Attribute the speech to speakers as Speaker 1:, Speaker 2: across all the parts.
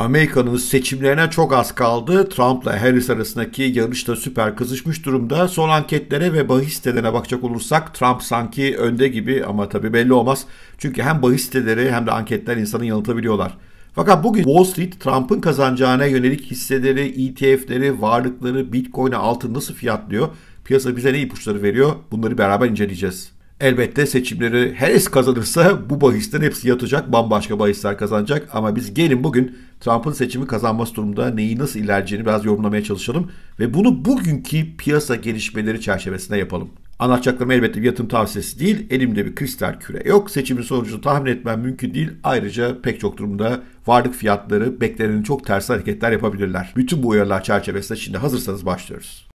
Speaker 1: Amerika'nın seçimlerine çok az kaldı. Trump'la Harris arasındaki yarış da süper kızışmış durumda. Son anketlere ve bahis sitelerine bakacak olursak Trump sanki önde gibi ama tabii belli olmaz. Çünkü hem bahis siteleri hem de anketler insanı yanıltabiliyorlar. Fakat bugün Wall Street Trump'ın kazanacağına yönelik hisseleri, ETF'leri, varlıkları, Bitcoin'e altın nasıl fiyatlıyor? Piyasa bize ne ipuçları veriyor? Bunları beraber inceleyeceğiz. Elbette seçimleri Harris kazanırsa bu bahisten hepsi yatacak, bambaşka bahisler kazanacak. Ama biz gelin bugün Trump'ın seçimi kazanması durumunda neyi nasıl ilerleyeceğini biraz yorumlamaya çalışalım. Ve bunu bugünkü piyasa gelişmeleri çerçevesinde yapalım. Anlatacaklarım elbette bir yatırım tavsiyesi değil. Elimde bir kristal küre yok. Seçimin sonucunu tahmin etmem mümkün değil. Ayrıca pek çok durumda varlık fiyatları beklenenin çok ters hareketler yapabilirler. Bütün bu uyarılar çerçevesinde şimdi hazırsanız başlıyoruz.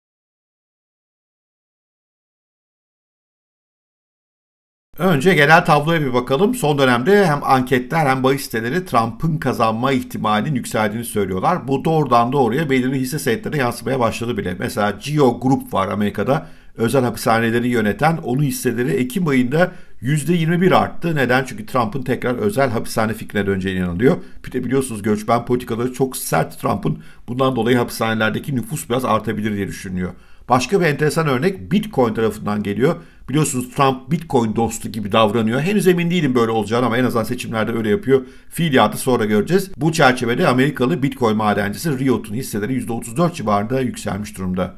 Speaker 1: Önce genel tabloya bir bakalım. Son dönemde hem anketler hem bahis siteleri Trump'ın kazanma ihtimalinin yükseldiğini söylüyorlar. Bu doğrudan doğruya belirli hisse senetlerine yansımaya başladı bile. Mesela Geo Group var Amerika'da özel hapishaneleri yöneten onun hisseleri Ekim ayında %21 arttı. Neden? Çünkü Trump'ın tekrar özel hapishane fikrine döneceğine inanılıyor. Bir de biliyorsunuz göçmen politikaları çok sert Trump'ın. Bundan dolayı hapishanelerdeki nüfus biraz artabilir diye düşünüyor. Başka bir enteresan örnek Bitcoin tarafından geliyor. Biliyorsunuz Trump Bitcoin dostu gibi davranıyor. Henüz emin değilim böyle olacağını ama en azından seçimlerde öyle yapıyor. Fiiliyatı sonra göreceğiz. Bu çerçevede Amerikalı Bitcoin madencisi Riot'un hisseleri %34 civarında yükselmiş durumda.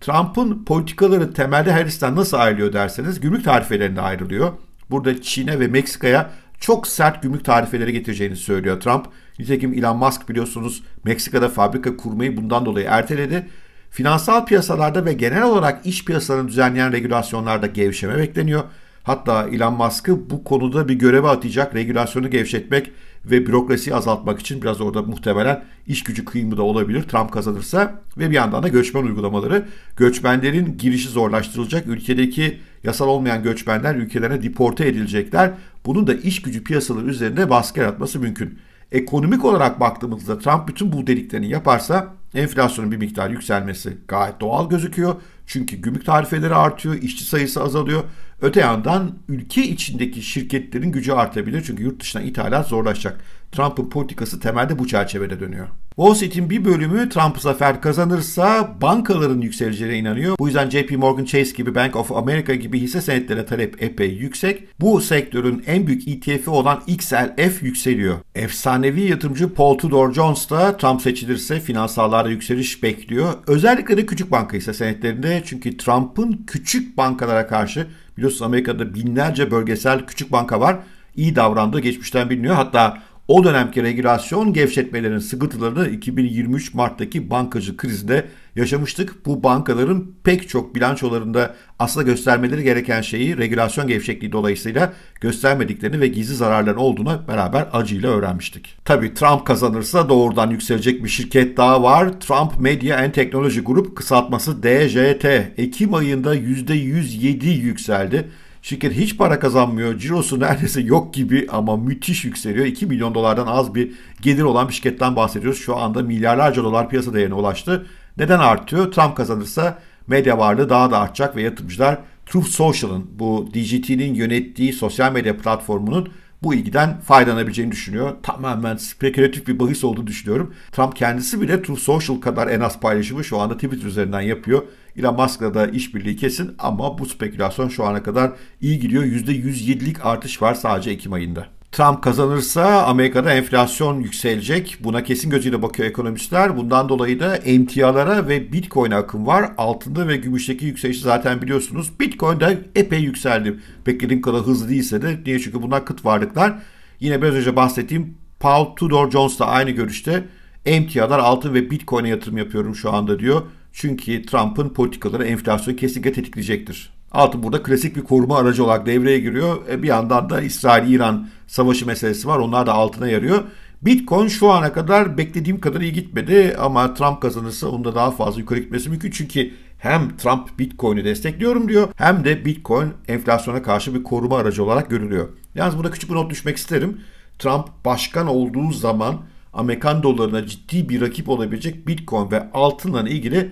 Speaker 1: Trump'ın politikaları temelde Harris'ten nasıl ayrılıyor derseniz gümrük tarifelerinde ayrılıyor. Burada Çin'e ve Meksika'ya çok sert gümrük tarifeleri getireceğini söylüyor Trump. Nitekim Elon Musk biliyorsunuz Meksika'da fabrika kurmayı bundan dolayı erteledi Finansal piyasalarda ve genel olarak iş piyasalarını düzenleyen regülasyonlarda gevşeme bekleniyor. Hatta Elon Musk'ı bu konuda bir göreve atacak regülasyonu gevşetmek ve bürokrasiyi azaltmak için biraz orada muhtemelen iş gücü kıyımı da olabilir Trump kazanırsa ve bir yandan da göçmen uygulamaları. Göçmenlerin girişi zorlaştırılacak. Ülkedeki yasal olmayan göçmenler ülkelerine deporte edilecekler. Bunun da iş gücü piyasaları üzerinde baskı yaratması mümkün. Ekonomik olarak baktığımızda Trump bütün bu deliklerini yaparsa Enflasyonun bir miktar yükselmesi gayet doğal gözüküyor. Çünkü gümrük tarifeleri artıyor, işçi sayısı azalıyor. Öte yandan ülke içindeki şirketlerin gücü artabilir. Çünkü yurt dışına ithalat zorlaşacak. Trump'ın politikası temelde bu çerçevede dönüyor. Wall Street'in bir bölümü Trump zafer kazanırsa bankaların yükseleceğine inanıyor. Bu yüzden JP Morgan Chase gibi Bank of America gibi hisse senetlere talep epey yüksek. Bu sektörün en büyük ETF'i olan XLF yükseliyor. Efsanevi yatırımcı Paul Tudor Jones da Trump seçilirse finansallarda yükseliş bekliyor. Özellikle de küçük banka hisse senetlerinde çünkü Trump'ın küçük bankalara karşı biliyorsunuz Amerika'da binlerce bölgesel küçük banka var. İyi davrandığı geçmişten biliniyor. Hatta o dönemki regülasyon gevşetmelerin sıkıntılarını 2023 Mart'taki bankacı krizde yaşamıştık. Bu bankaların pek çok bilançolarında aslında göstermeleri gereken şeyi regülasyon gevşekliği dolayısıyla göstermediklerini ve gizli zararların olduğunu beraber acıyla öğrenmiştik. Tabii Trump kazanırsa doğrudan yükselecek bir şirket daha var. Trump Media and Technology Group kısaltması DJT. Ekim ayında %107 yükseldi. Şirket hiç para kazanmıyor. Cirosu neredeyse yok gibi ama müthiş yükseliyor. 2 milyon dolardan az bir gelir olan bir şirketten bahsediyoruz. Şu anda milyarlarca dolar piyasa değerine ulaştı. Neden artıyor? Trump kazanırsa medya varlığı daha da artacak ve yatırımcılar Truth Social'ın bu DGT'nin yönettiği sosyal medya platformunun bu ilgiden faydalanabileceğini düşünüyor. Tamamen spekülatif bir bahis olduğunu düşünüyorum. Trump kendisi bile Truth Social kadar en az paylaşımı şu anda Twitter üzerinden yapıyor. Elon Musk'la da işbirliği kesin ama bu spekülasyon şu ana kadar iyi gidiyor. %107'lik artış var sadece Ekim ayında. Trump kazanırsa Amerika'da enflasyon yükselecek. Buna kesin gözüyle bakıyor ekonomistler. Bundan dolayı da emtialara ve Bitcoin'e akım var. Altında ve gümüşteki yükselişi zaten biliyorsunuz. Bitcoin de epey yükseldi. Beklediğim kadar hızlı değilse de. Niye? Çünkü bunlar kıt varlıklar. Yine biraz önce bahsettiğim Paul Tudor Jones da aynı görüşte. Emtialar altın ve Bitcoin'e yatırım yapıyorum şu anda diyor. Çünkü Trump'ın politikaları enflasyonu kesinlikle tetikleyecektir. Altın burada klasik bir koruma aracı olarak devreye giriyor. E bir yandan da İsrail-İran savaşı meselesi var. Onlar da altına yarıyor. Bitcoin şu ana kadar beklediğim kadar iyi gitmedi ama Trump kazanırsa onda daha fazla yukarı gitmesi mümkün. Çünkü hem Trump Bitcoin'i destekliyorum diyor hem de Bitcoin enflasyona karşı bir koruma aracı olarak görülüyor. Yalnız burada küçük bir not düşmek isterim. Trump başkan olduğu zaman Amerikan dolarına ciddi bir rakip olabilecek Bitcoin ve altınla ilgili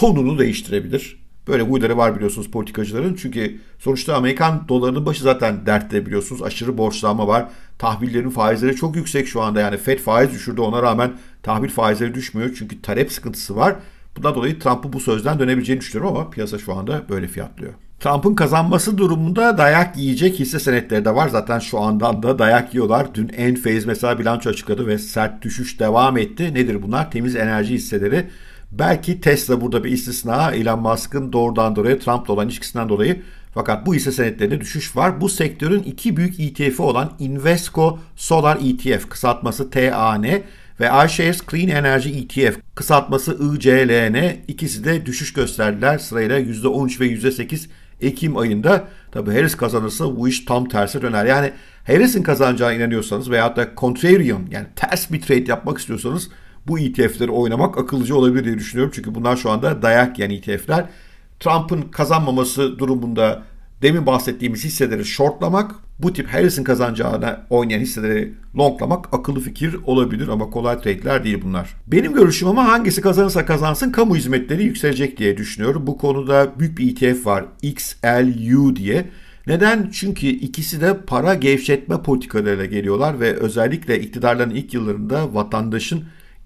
Speaker 1: tonunu değiştirebilir. Böyle huyları var biliyorsunuz politikacıların. Çünkü sonuçta Amerikan dolarının başı zaten dertte biliyorsunuz. Aşırı borçlanma var. Tahvillerin faizleri çok yüksek şu anda. Yani Fed faiz düşürdü ona rağmen tahvil faizleri düşmüyor. Çünkü talep sıkıntısı var. Bundan dolayı Trump'ı bu sözden dönebileceğini düşünüyorum ama piyasa şu anda böyle fiyatlıyor. Trump'ın kazanması durumunda dayak yiyecek hisse senetleri de var. Zaten şu andan da dayak yiyorlar. Dün Enphase mesela bilanço açıkladı ve sert düşüş devam etti. Nedir bunlar? Temiz enerji hisseleri. Belki Tesla burada bir istisna Elon Musk'ın doğrudan dolayı Trump'la olan ilişkisinden dolayı fakat bu hisse senetlerinde düşüş var. Bu sektörün iki büyük ETF'i olan Invesco Solar ETF kısaltması TAN ve iShares Clean Energy ETF kısaltması ICLN ikisi de düşüş gösterdiler sırayla %13 ve %8 Ekim ayında. tabi Harris kazanırsa bu iş tam tersi döner. Yani Harris'in kazanacağına inanıyorsanız veyahut da contrarian yani ters bir trade yapmak istiyorsanız bu ETF'leri oynamak akıllıca olabilir diye düşünüyorum. Çünkü bunlar şu anda dayak yani ETF'ler. Trump'ın kazanmaması durumunda demin bahsettiğimiz hisseleri shortlamak, bu tip Harris'in kazanacağına oynayan hisseleri longlamak akıllı fikir olabilir ama kolay trade'ler değil bunlar. Benim görüşüm ama hangisi kazanırsa kazansın kamu hizmetleri yükselecek diye düşünüyorum. Bu konuda büyük bir ETF var XLU diye. Neden? Çünkü ikisi de para gevşetme politikalarıyla geliyorlar ve özellikle iktidarların ilk yıllarında vatandaşın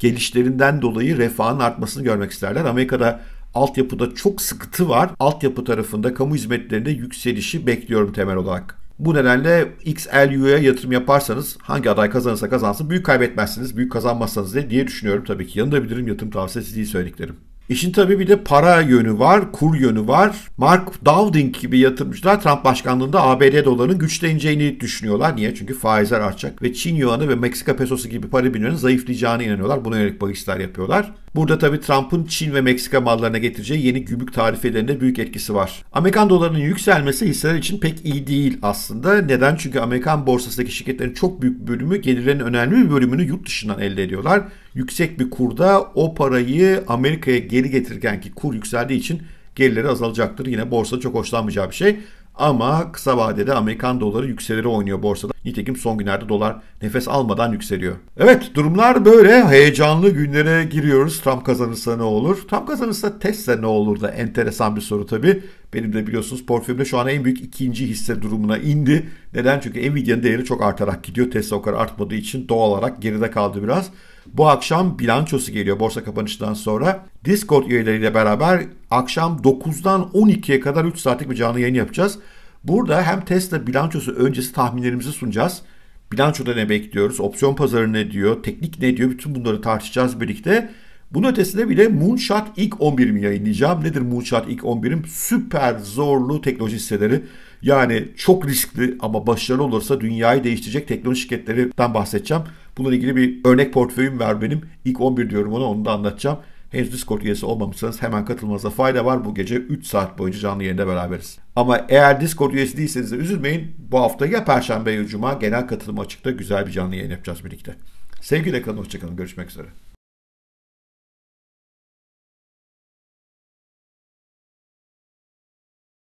Speaker 1: gelişlerinden dolayı refahın artmasını görmek isterler. Amerika'da altyapıda çok sıkıntı var. Altyapı tarafında kamu hizmetlerinde yükselişi bekliyorum temel olarak. Bu nedenle XLU'ya yatırım yaparsanız hangi aday kazanırsa kazansın büyük kaybetmezsiniz, büyük kazanmazsanız diye, diye düşünüyorum. Tabii ki yanılabilirim yatırım tavsiyesi değil söylediklerim. İşin tabii bir de para yönü var, kur yönü var. Mark Dowding gibi yatırımcılar Trump başkanlığında ABD dolarının güçleneceğini düşünüyorlar. Niye? Çünkü faizler artacak ve Çin yuanı ve Meksika pesosu gibi para birimlerinin zayıflayacağına inanıyorlar. Buna yönelik bahisler yapıyorlar. Burada tabii Trump'ın Çin ve Meksika mallarına getireceği yeni gümrük tarifelerinde büyük etkisi var. Amerikan dolarının yükselmesi hisseler için pek iyi değil aslında. Neden? Çünkü Amerikan borsasındaki şirketlerin çok büyük bölümü gelirlerin önemli bir bölümünü yurt dışından elde ediyorlar yüksek bir kurda o parayı Amerika'ya geri getirirken ki kur yükseldiği için gelirleri azalacaktır. Yine borsada çok hoşlanmayacağı bir şey. Ama kısa vadede Amerikan doları yükselere oynuyor borsada. Nitekim son günlerde dolar nefes almadan yükseliyor. Evet durumlar böyle heyecanlı günlere giriyoruz. Trump kazanırsa ne olur? Trump kazanırsa Tesla ne olur da enteresan bir soru tabii. Benim de biliyorsunuz portföyümde şu an en büyük ikinci hisse durumuna indi. Neden? Çünkü Nvidia'nın değeri çok artarak gidiyor. Tesla o kadar artmadığı için doğal olarak geride kaldı biraz. Bu akşam bilançosu geliyor borsa kapanışından sonra. Discord üyeleriyle beraber akşam 9'dan 12'ye kadar 3 saatlik bir canlı yayın yapacağız. Burada hem Tesla bilançosu öncesi tahminlerimizi sunacağız. Bilançoda ne bekliyoruz? Opsiyon pazarı ne diyor? Teknik ne diyor? Bütün bunları tartışacağız birlikte. Bunun ötesinde bile Moonshot ilk 11'imi yayınlayacağım. Nedir Moonshot ilk 11'im? Süper zorlu teknoloji hisseleri. Yani çok riskli ama başarılı olursa dünyayı değiştirecek teknoloji şirketlerinden bahsedeceğim. Bununla ilgili bir örnek portföyüm var benim. İlk 11 diyorum ona onu da anlatacağım. Henüz Discord üyesi olmamışsanız hemen katılmanıza fayda var. Bu gece 3 saat boyunca canlı yayında beraberiz. Ama eğer Discord üyesi değilseniz de üzülmeyin. Bu hafta ya Perşembe ya Cuma genel katılım açıkta güzel bir canlı yayın yapacağız birlikte. Sevgiyle kalın, hoşçakalın. Görüşmek üzere.